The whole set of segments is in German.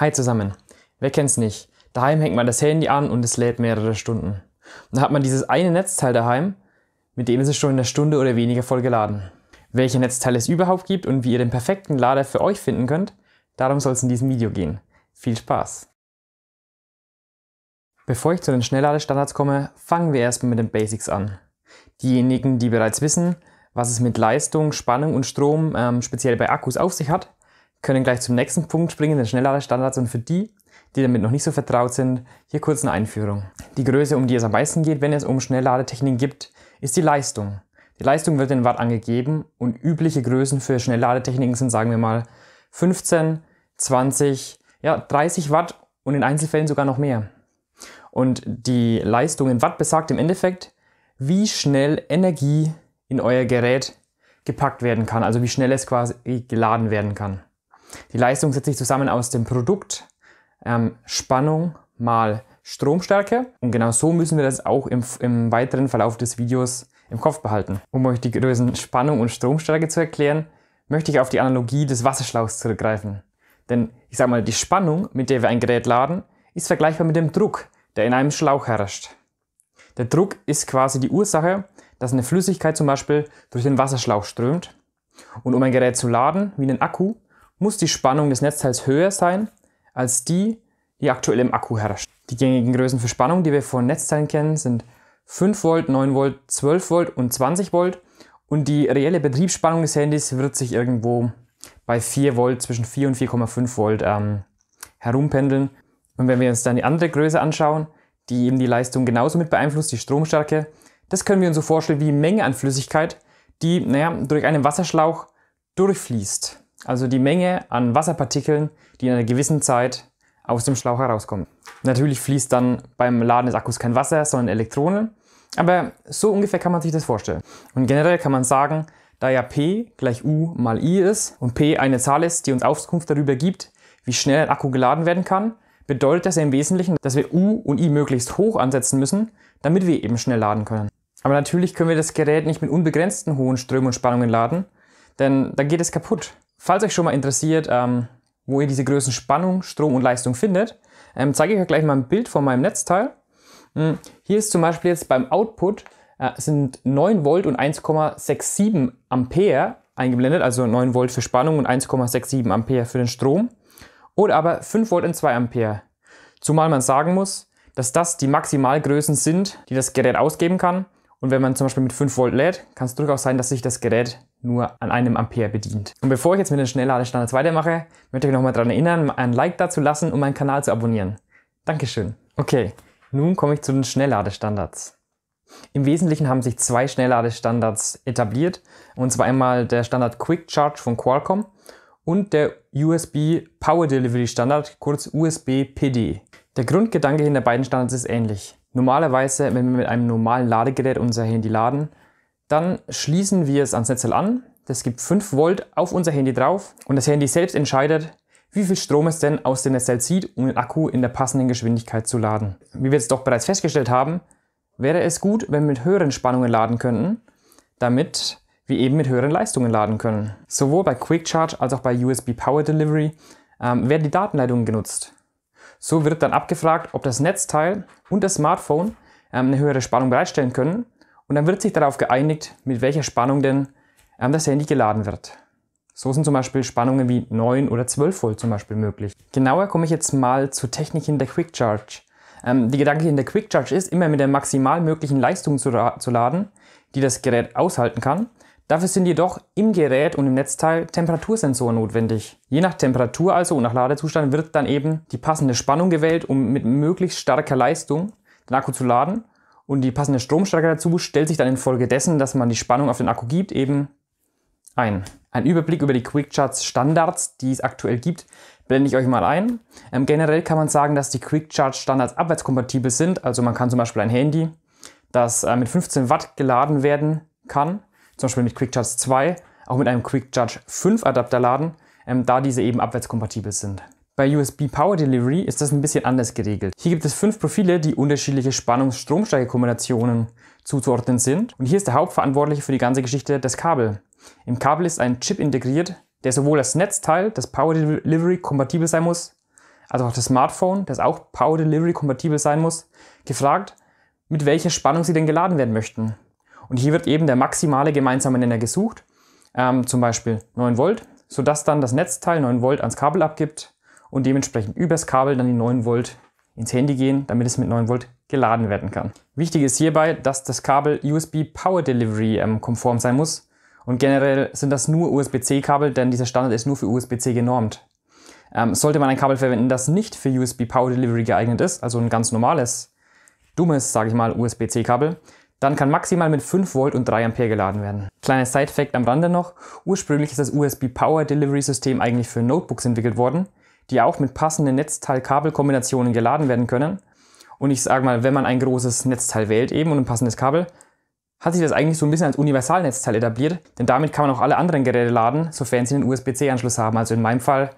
Hi zusammen. Wer kennt's nicht? Daheim hängt man das Handy an und es lädt mehrere Stunden. Und dann hat man dieses eine Netzteil daheim, mit dem ist es schon in einer Stunde oder weniger voll geladen. Welche Netzteile es überhaupt gibt und wie ihr den perfekten Lader für euch finden könnt, darum soll es in diesem Video gehen. Viel Spaß! Bevor ich zu den Schnellladestandards komme, fangen wir erstmal mit den Basics an. Diejenigen, die bereits wissen, was es mit Leistung, Spannung und Strom, ähm, speziell bei Akkus auf sich hat, können gleich zum nächsten Punkt springen, den schnellere Standards. Und für die, die damit noch nicht so vertraut sind, hier kurz eine Einführung. Die Größe, um die es am meisten geht, wenn es um Schnellladetechniken gibt, ist die Leistung. Die Leistung wird in Watt angegeben und übliche Größen für Schnellladetechniken sind, sagen wir mal, 15, 20, ja, 30 Watt und in Einzelfällen sogar noch mehr. Und die Leistung in Watt besagt im Endeffekt, wie schnell Energie in euer Gerät gepackt werden kann, also wie schnell es quasi geladen werden kann. Die Leistung setzt sich zusammen aus dem Produkt ähm, Spannung mal Stromstärke. Und genau so müssen wir das auch im, im weiteren Verlauf des Videos im Kopf behalten. Um euch die Größen Spannung und Stromstärke zu erklären, möchte ich auf die Analogie des Wasserschlauchs zurückgreifen. Denn ich sage mal, die Spannung, mit der wir ein Gerät laden, ist vergleichbar mit dem Druck, der in einem Schlauch herrscht. Der Druck ist quasi die Ursache, dass eine Flüssigkeit zum Beispiel durch den Wasserschlauch strömt. Und um ein Gerät zu laden, wie einen Akku, muss die Spannung des Netzteils höher sein als die, die aktuell im Akku herrscht. Die gängigen Größen für Spannung, die wir von Netzteilen kennen, sind 5 Volt, 9 Volt, 12 Volt und 20 Volt. Und die reelle Betriebsspannung des Handys wird sich irgendwo bei 4 Volt, zwischen 4 und 4,5 Volt ähm, herumpendeln. Und wenn wir uns dann die andere Größe anschauen, die eben die Leistung genauso mit beeinflusst, die Stromstärke, das können wir uns so vorstellen wie Menge an Flüssigkeit, die naja, durch einen Wasserschlauch durchfließt also die Menge an Wasserpartikeln, die in einer gewissen Zeit aus dem Schlauch herauskommen. Natürlich fließt dann beim Laden des Akkus kein Wasser, sondern Elektronen, aber so ungefähr kann man sich das vorstellen. Und generell kann man sagen, da ja P gleich U mal I ist und P eine Zahl ist, die uns Auskunft darüber gibt, wie schnell ein Akku geladen werden kann, bedeutet das ja im Wesentlichen, dass wir U und I möglichst hoch ansetzen müssen, damit wir eben schnell laden können. Aber natürlich können wir das Gerät nicht mit unbegrenzten hohen Strömen und Spannungen laden, denn dann geht es kaputt. Falls euch schon mal interessiert, ähm, wo ihr diese Größen Spannung, Strom und Leistung findet, ähm, zeige ich euch gleich mal ein Bild von meinem Netzteil. Hm, hier ist zum Beispiel jetzt beim Output äh, sind 9 Volt und 1,67 Ampere eingeblendet, also 9 Volt für Spannung und 1,67 Ampere für den Strom. Oder aber 5 Volt und 2 Ampere. Zumal man sagen muss, dass das die Maximalgrößen sind, die das Gerät ausgeben kann. Und wenn man zum Beispiel mit 5 Volt lädt, kann es durchaus sein, dass sich das Gerät nur an einem Ampere bedient. Und bevor ich jetzt mit den Schnellladestandards weitermache, möchte ich nochmal daran erinnern, ein Like dazu lassen und meinen Kanal zu abonnieren. Dankeschön. Okay, nun komme ich zu den Schnellladestandards. Im Wesentlichen haben sich zwei Schnellladestandards etabliert, und zwar einmal der Standard Quick Charge von Qualcomm und der USB Power Delivery Standard, kurz USB PD. Der Grundgedanke hinter beiden Standards ist ähnlich. Normalerweise, wenn wir mit einem normalen Ladegerät unser Handy laden, dann schließen wir es ans Netzteil an. Das gibt 5 Volt auf unser Handy drauf und das Handy selbst entscheidet, wie viel Strom es denn aus dem Netzteil zieht, um den Akku in der passenden Geschwindigkeit zu laden. Wie wir jetzt doch bereits festgestellt haben, wäre es gut, wenn wir mit höheren Spannungen laden könnten, damit wir eben mit höheren Leistungen laden können. Sowohl bei Quick Charge als auch bei USB Power Delivery ähm, werden die Datenleitungen genutzt. So wird dann abgefragt, ob das Netzteil und das Smartphone ähm, eine höhere Spannung bereitstellen können und dann wird sich darauf geeinigt, mit welcher Spannung denn ähm, das Handy geladen wird. So sind zum Beispiel Spannungen wie 9 oder 12 Volt zum Beispiel möglich. Genauer komme ich jetzt mal zur Technik hinter Quick Charge. Ähm, die Gedanke hinter Quick Charge ist, immer mit der maximal möglichen Leistung zu, zu laden, die das Gerät aushalten kann. Dafür sind jedoch im Gerät und im Netzteil Temperatursensoren notwendig. Je nach Temperatur also und nach Ladezustand wird dann eben die passende Spannung gewählt, um mit möglichst starker Leistung den Akku zu laden und die passende Stromstärke dazu stellt sich dann infolgedessen, dass man die Spannung auf den Akku gibt, eben ein. Ein Überblick über die QuickCharts Standards, die es aktuell gibt, blende ich euch mal ein. Ähm, generell kann man sagen, dass die QuickCharts Standards abwärtskompatibel sind. Also man kann zum Beispiel ein Handy, das äh, mit 15 Watt geladen werden kann, zum Beispiel mit QuickCharts 2, auch mit einem QuickCharge 5 Adapter laden, ähm, da diese eben abwärtskompatibel sind. Bei USB Power Delivery ist das ein bisschen anders geregelt. Hier gibt es fünf Profile, die unterschiedliche Spannungs-Stromsteigekombinationen zuzuordnen sind. Und hier ist der Hauptverantwortliche für die ganze Geschichte das Kabel. Im Kabel ist ein Chip integriert, der sowohl das Netzteil, das Power Delivery kompatibel sein muss, als auch das Smartphone, das auch Power Delivery kompatibel sein muss, gefragt, mit welcher Spannung sie denn geladen werden möchten. Und hier wird eben der maximale gemeinsame Nenner gesucht, ähm, zum Beispiel 9 Volt, sodass dann das Netzteil 9 Volt ans Kabel abgibt und dementsprechend übers Kabel dann die 9 Volt ins Handy gehen, damit es mit 9 Volt geladen werden kann. Wichtig ist hierbei, dass das Kabel USB Power Delivery ähm, konform sein muss und generell sind das nur USB-C-Kabel, denn dieser Standard ist nur für USB-C genormt. Ähm, sollte man ein Kabel verwenden, das nicht für USB Power Delivery geeignet ist, also ein ganz normales, dummes, sage ich mal, USB-C-Kabel, dann kann maximal mit 5 Volt und 3 Ampere geladen werden. Kleiner Side-Fact am Rande noch, ursprünglich ist das USB Power Delivery System eigentlich für Notebooks entwickelt worden, die auch mit passenden Netzteil-Kabelkombinationen geladen werden können. Und ich sage mal, wenn man ein großes Netzteil wählt eben und ein passendes Kabel, hat sich das eigentlich so ein bisschen als Universalnetzteil etabliert, denn damit kann man auch alle anderen Geräte laden, sofern sie einen USB-C-Anschluss haben. Also in meinem Fall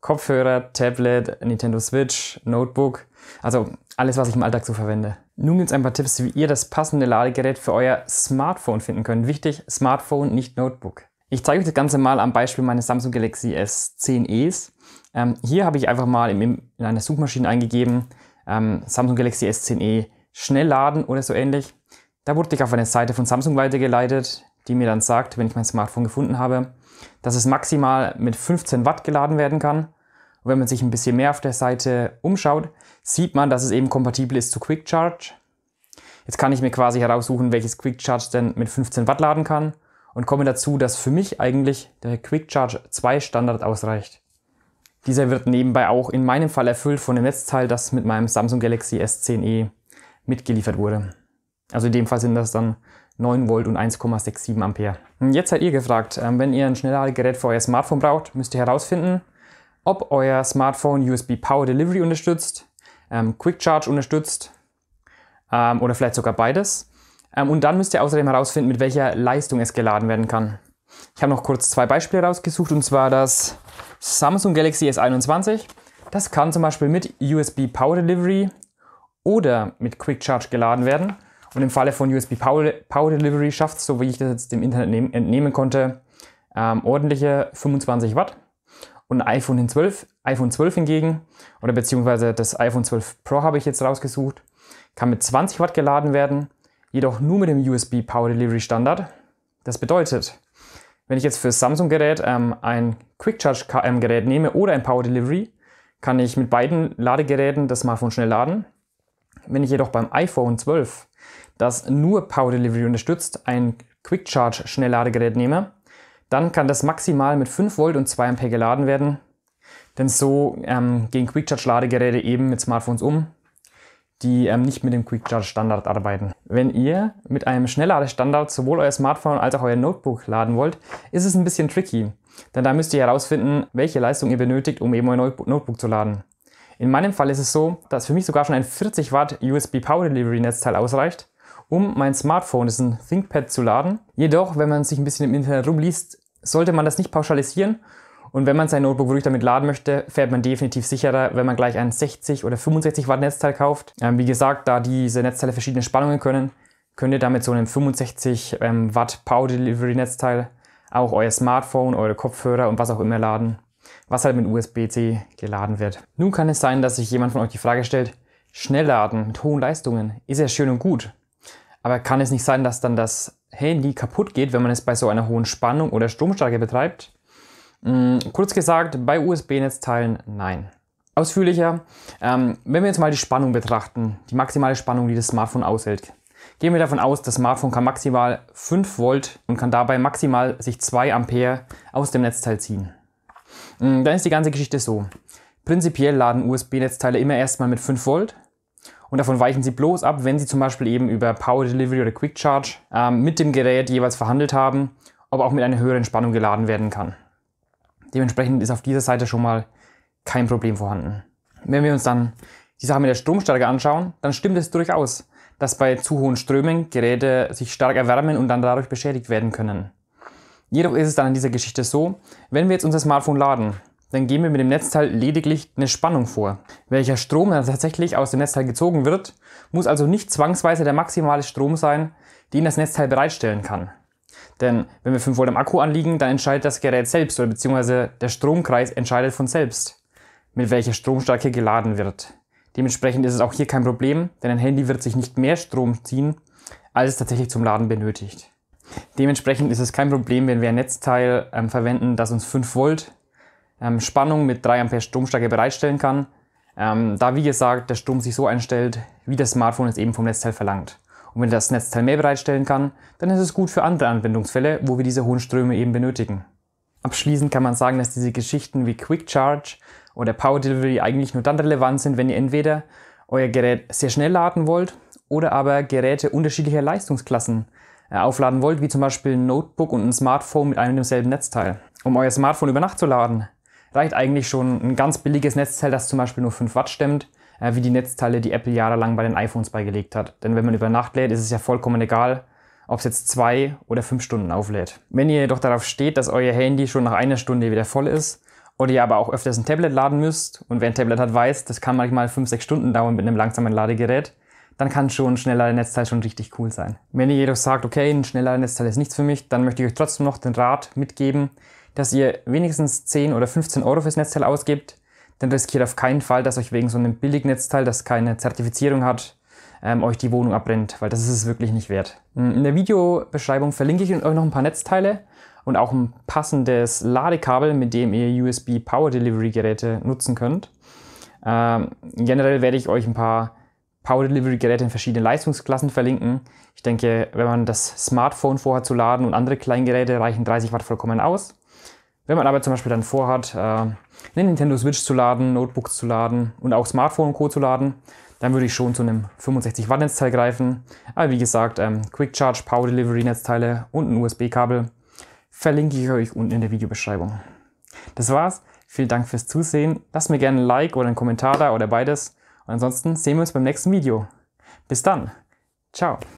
Kopfhörer, Tablet, Nintendo Switch, Notebook, also alles, was ich im Alltag so verwende. Nun gibt es ein paar Tipps, wie ihr das passende Ladegerät für euer Smartphone finden könnt. Wichtig, Smartphone, nicht Notebook. Ich zeige euch das Ganze mal am Beispiel meines Samsung Galaxy S10es. Ähm, hier habe ich einfach mal in, in einer Suchmaschine eingegeben, ähm, Samsung Galaxy S10e schnell laden oder so ähnlich. Da wurde ich auf eine Seite von Samsung weitergeleitet, die mir dann sagt, wenn ich mein Smartphone gefunden habe, dass es maximal mit 15 Watt geladen werden kann. Und wenn man sich ein bisschen mehr auf der Seite umschaut, sieht man, dass es eben kompatibel ist zu Quick Charge. Jetzt kann ich mir quasi heraussuchen, welches Quick Charge denn mit 15 Watt laden kann und komme dazu, dass für mich eigentlich der Quick Charge 2 Standard ausreicht. Dieser wird nebenbei auch in meinem Fall erfüllt von dem Netzteil, das mit meinem Samsung Galaxy S10e mitgeliefert wurde. Also in dem Fall sind das dann 9 Volt und 1,67 Ampere. Jetzt seid ihr gefragt, ähm, wenn ihr ein Schnellladegerät für euer Smartphone braucht, müsst ihr herausfinden, ob euer Smartphone USB Power Delivery unterstützt, ähm, Quick Charge unterstützt ähm, oder vielleicht sogar beides. Ähm, und dann müsst ihr außerdem herausfinden, mit welcher Leistung es geladen werden kann. Ich habe noch kurz zwei Beispiele rausgesucht und zwar das Samsung Galaxy S21. Das kann zum Beispiel mit USB Power Delivery oder mit Quick Charge geladen werden. Und im Falle von USB Power, Power Delivery schafft es, so wie ich das jetzt dem Internet entnehmen konnte, ähm, ordentliche 25 Watt. Und ein iPhone 12, iPhone 12 hingegen, oder beziehungsweise das iPhone 12 Pro habe ich jetzt rausgesucht, kann mit 20 Watt geladen werden jedoch nur mit dem USB Power Delivery Standard. Das bedeutet, wenn ich jetzt für das Samsung-Gerät ähm, ein Quick Charge KM-Gerät nehme oder ein Power Delivery, kann ich mit beiden Ladegeräten das Smartphone schnell laden. Wenn ich jedoch beim iPhone 12, das nur Power Delivery unterstützt, ein Quick Charge Schnellladegerät nehme, dann kann das maximal mit 5 Volt und 2 Ampere geladen werden. Denn so ähm, gehen Quick Charge Ladegeräte eben mit Smartphones um die ähm, nicht mit dem Quick Charge Standard arbeiten. Wenn ihr mit einem Schnellladestandard sowohl euer Smartphone als auch euer Notebook laden wollt, ist es ein bisschen tricky, denn da müsst ihr herausfinden, welche Leistung ihr benötigt, um eben euer Notebook zu laden. In meinem Fall ist es so, dass für mich sogar schon ein 40 Watt USB Power Delivery Netzteil ausreicht, um mein Smartphone, das ist ein ThinkPad, zu laden. Jedoch, wenn man sich ein bisschen im Internet rumliest, sollte man das nicht pauschalisieren und wenn man sein Notebook wirklich damit laden möchte, fährt man definitiv sicherer, wenn man gleich ein 60 oder 65 Watt Netzteil kauft. Ähm, wie gesagt, da diese Netzteile verschiedene Spannungen können, könnt ihr damit so einem 65 ähm, Watt Power Delivery Netzteil auch euer Smartphone, eure Kopfhörer und was auch immer laden, was halt mit USB-C geladen wird. Nun kann es sein, dass sich jemand von euch die Frage stellt, schnell laden mit hohen Leistungen ist ja schön und gut, aber kann es nicht sein, dass dann das Handy kaputt geht, wenn man es bei so einer hohen Spannung oder Stromstärke betreibt? Mm, kurz gesagt, bei USB-Netzteilen nein. Ausführlicher, ähm, wenn wir jetzt mal die Spannung betrachten, die maximale Spannung, die das Smartphone aushält, gehen wir davon aus, das Smartphone kann maximal 5 Volt und kann dabei maximal sich 2 Ampere aus dem Netzteil ziehen. Mm, dann ist die ganze Geschichte so. Prinzipiell laden USB-Netzteile immer erstmal mit 5 Volt und davon weichen sie bloß ab, wenn sie zum Beispiel eben über Power Delivery oder Quick Charge ähm, mit dem Gerät jeweils verhandelt haben, ob auch mit einer höheren Spannung geladen werden kann. Dementsprechend ist auf dieser Seite schon mal kein Problem vorhanden. Wenn wir uns dann die Sache mit der Stromstärke anschauen, dann stimmt es durchaus, dass bei zu hohen Strömen Geräte sich stark erwärmen und dann dadurch beschädigt werden können. Jedoch ist es dann in dieser Geschichte so, wenn wir jetzt unser Smartphone laden, dann geben wir mit dem Netzteil lediglich eine Spannung vor. Welcher Strom dann tatsächlich aus dem Netzteil gezogen wird, muss also nicht zwangsweise der maximale Strom sein, den das Netzteil bereitstellen kann. Denn wenn wir 5 Volt am Akku anliegen, dann entscheidet das Gerät selbst oder beziehungsweise der Stromkreis entscheidet von selbst, mit welcher Stromstärke geladen wird. Dementsprechend ist es auch hier kein Problem, denn ein Handy wird sich nicht mehr Strom ziehen, als es tatsächlich zum Laden benötigt. Dementsprechend ist es kein Problem, wenn wir ein Netzteil ähm, verwenden, das uns 5 Volt ähm, Spannung mit 3 Ampere Stromstärke bereitstellen kann, ähm, da wie gesagt der Strom sich so einstellt, wie das Smartphone es eben vom Netzteil verlangt. Und wenn das Netzteil mehr bereitstellen kann, dann ist es gut für andere Anwendungsfälle, wo wir diese hohen Ströme eben benötigen. Abschließend kann man sagen, dass diese Geschichten wie Quick Charge oder Power Delivery eigentlich nur dann relevant sind, wenn ihr entweder euer Gerät sehr schnell laden wollt oder aber Geräte unterschiedlicher Leistungsklassen äh, aufladen wollt, wie zum Beispiel ein Notebook und ein Smartphone mit einem und demselben Netzteil. Um euer Smartphone über Nacht zu laden, reicht eigentlich schon ein ganz billiges Netzteil, das zum Beispiel nur 5 Watt stemmt äh, wie die Netzteile, die Apple jahrelang bei den iPhones beigelegt hat. Denn wenn man über Nacht lädt, ist es ja vollkommen egal, ob es jetzt zwei oder fünf Stunden auflädt. Wenn ihr jedoch darauf steht, dass euer Handy schon nach einer Stunde wieder voll ist, oder ihr aber auch öfters ein Tablet laden müsst und wer ein Tablet hat, weiß, das kann manchmal fünf, sechs Stunden dauern mit einem langsamen Ladegerät, dann kann schon ein schneller Netzteil schon richtig cool sein. Wenn ihr jedoch sagt, okay, ein schneller Netzteil ist nichts für mich, dann möchte ich euch trotzdem noch den Rat mitgeben, dass ihr wenigstens 10 oder 15 Euro fürs Netzteil ausgibt, dann riskiert auf keinen Fall, dass euch wegen so einem Billignetzteil, das keine Zertifizierung hat, ähm, euch die Wohnung abbrennt, weil das ist es wirklich nicht wert. In der Videobeschreibung verlinke ich euch noch ein paar Netzteile und auch ein passendes Ladekabel, mit dem ihr USB Power Delivery Geräte nutzen könnt. Ähm, generell werde ich euch ein paar Power Delivery Geräte in verschiedenen Leistungsklassen verlinken. Ich denke, wenn man das Smartphone vorher zu laden und andere Kleingeräte reichen 30 Watt vollkommen aus. Wenn man aber zum Beispiel dann vorhat, äh, eine Nintendo Switch zu laden, Notebooks zu laden und auch Smartphone und Co. zu laden, dann würde ich schon zu einem 65 Watt Netzteil greifen. Aber wie gesagt, ähm, Quick Charge, Power Delivery Netzteile und ein USB-Kabel verlinke ich euch unten in der Videobeschreibung. Das war's. Vielen Dank fürs Zusehen. Lasst mir gerne ein Like oder einen Kommentar da oder beides. Und ansonsten sehen wir uns beim nächsten Video. Bis dann. Ciao.